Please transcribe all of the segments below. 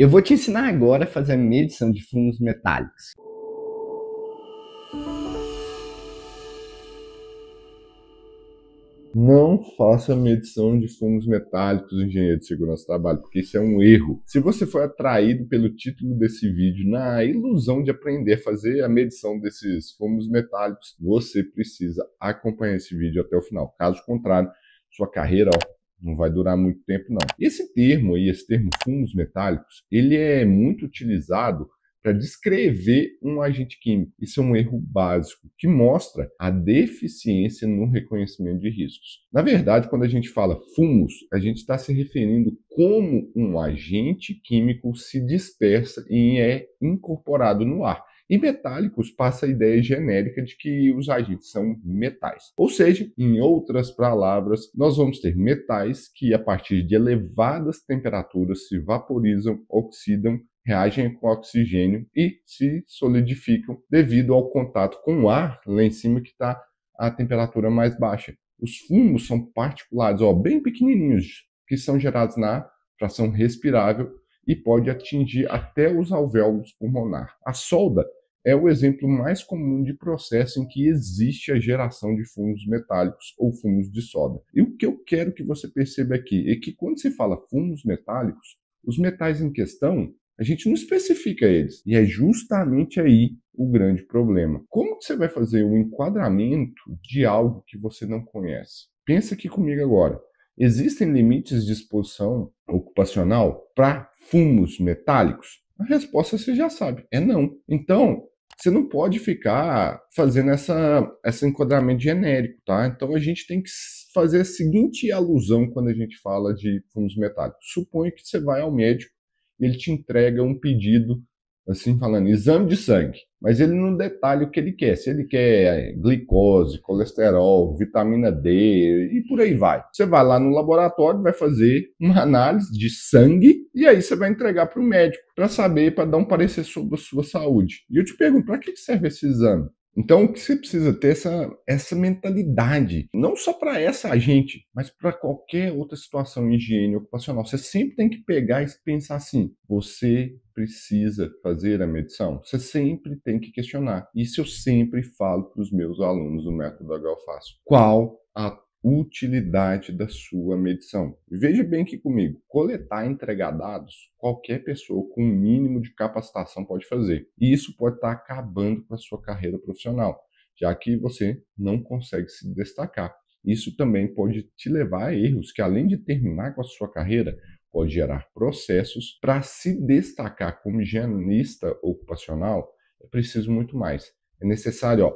Eu vou te ensinar agora a fazer a medição de fumos metálicos. Não faça medição de fumos metálicos, engenheiro de segurança do trabalho, porque isso é um erro. Se você foi atraído pelo título desse vídeo na ilusão de aprender a fazer a medição desses fumos metálicos, você precisa acompanhar esse vídeo até o final. Caso contrário, sua carreira ó, não vai durar muito tempo não. Esse termo aí, esse termo fumos metálicos, ele é muito utilizado para descrever um agente químico. Isso é um erro básico que mostra a deficiência no reconhecimento de riscos. Na verdade, quando a gente fala fumos, a gente está se referindo como um agente químico se dispersa e é incorporado no ar. E metálicos passa a ideia genérica de que os agentes são metais. Ou seja, em outras palavras, nós vamos ter metais que, a partir de elevadas temperaturas, se vaporizam, oxidam reagem com oxigênio e se solidificam devido ao contato com o ar lá em cima que está a temperatura mais baixa. Os fumos são particulados, ó, bem pequenininhos, que são gerados na fração respirável e pode atingir até os alvéolos pulmonar. A solda é o exemplo mais comum de processo em que existe a geração de fumos metálicos ou fumos de soda. E o que eu quero que você perceba aqui é que quando se fala fumos metálicos, os metais em questão, a gente não especifica eles. E é justamente aí o grande problema. Como que você vai fazer o um enquadramento de algo que você não conhece? Pensa aqui comigo agora. Existem limites de exposição ocupacional para fumos metálicos? A resposta você já sabe, é não. Então, você não pode ficar fazendo essa, esse enquadramento genérico, tá? Então a gente tem que fazer a seguinte alusão quando a gente fala de fundos metálicos. Suponha que você vai ao médico e ele te entrega um pedido assim falando, exame de sangue, mas ele não detalha o que ele quer, se ele quer glicose, colesterol, vitamina D e por aí vai. Você vai lá no laboratório, vai fazer uma análise de sangue e aí você vai entregar para o médico para saber, para dar um parecer sobre a sua saúde. E eu te pergunto, para que serve esse exame? Então, o que você precisa ter essa, essa mentalidade, não só para essa agente, mas para qualquer outra situação de higiene ocupacional. Você sempre tem que pegar e pensar assim: você precisa fazer a medição? Você sempre tem que questionar. Isso eu sempre falo para os meus alunos do método HOFácil. Qual a utilidade da sua medição. Veja bem aqui comigo, coletar e entregar dados, qualquer pessoa com o um mínimo de capacitação pode fazer. E isso pode estar acabando com a sua carreira profissional, já que você não consegue se destacar. Isso também pode te levar a erros que além de terminar com a sua carreira, pode gerar processos para se destacar como higienista ocupacional, é preciso muito mais. É necessário, ó,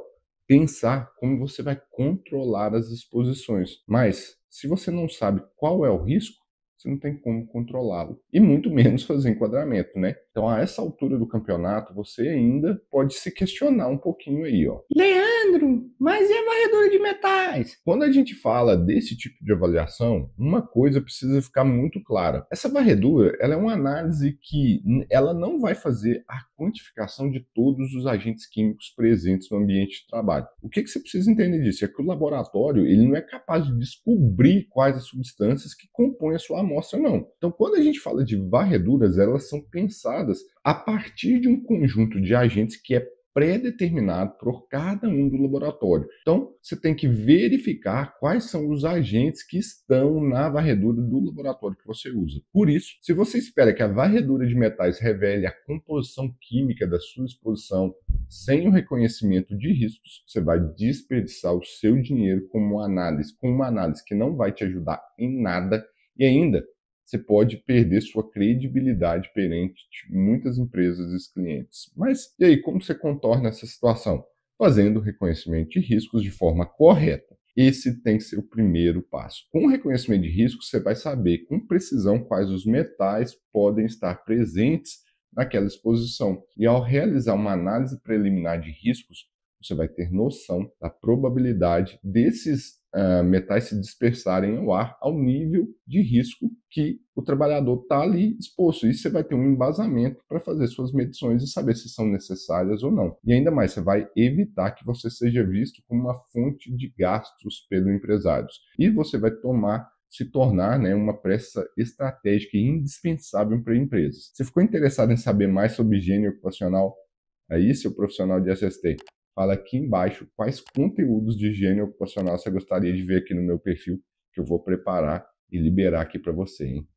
pensar como você vai controlar as exposições. Mas, se você não sabe qual é o risco, você não tem como controlá-lo. E muito menos fazer enquadramento, né? Então, a essa altura do campeonato, você ainda pode se questionar um pouquinho aí, ó. Leandro, mas e a varredura de metais? Quando a gente fala desse tipo de avaliação, uma coisa precisa ficar muito clara. Essa varredura, ela é uma análise que ela não vai fazer a quantificação de todos os agentes químicos presentes no ambiente de trabalho. O que, que você precisa entender disso? É que o laboratório, ele não é capaz de descobrir quais as substâncias que compõem a sua amostra, não. Então, quando a gente fala de varreduras, elas são pensadas a partir de um conjunto de agentes que é pré-determinado por cada um do laboratório. Então, você tem que verificar quais são os agentes que estão na varredura do laboratório que você usa. Por isso, se você espera que a varredura de metais revele a composição química da sua exposição sem o reconhecimento de riscos, você vai desperdiçar o seu dinheiro com uma análise, com uma análise que não vai te ajudar em nada e ainda você pode perder sua credibilidade perante muitas empresas e clientes. Mas e aí, como você contorna essa situação? Fazendo reconhecimento de riscos de forma correta. Esse tem que ser o primeiro passo. Com o reconhecimento de riscos, você vai saber com precisão quais os metais podem estar presentes naquela exposição. E ao realizar uma análise preliminar de riscos, você vai ter noção da probabilidade desses uh, metais se dispersarem ao ar ao nível de risco que o trabalhador está ali exposto. E você vai ter um embasamento para fazer suas medições e saber se são necessárias ou não. E ainda mais, você vai evitar que você seja visto como uma fonte de gastos pelos empresários. E você vai tomar se tornar né, uma pressa estratégica e indispensável para empresas. Você ficou interessado em saber mais sobre higiene ocupacional? Aí, seu profissional de SST, fala aqui embaixo quais conteúdos de higiene ocupacional você gostaria de ver aqui no meu perfil, que eu vou preparar e liberar aqui para você, hein?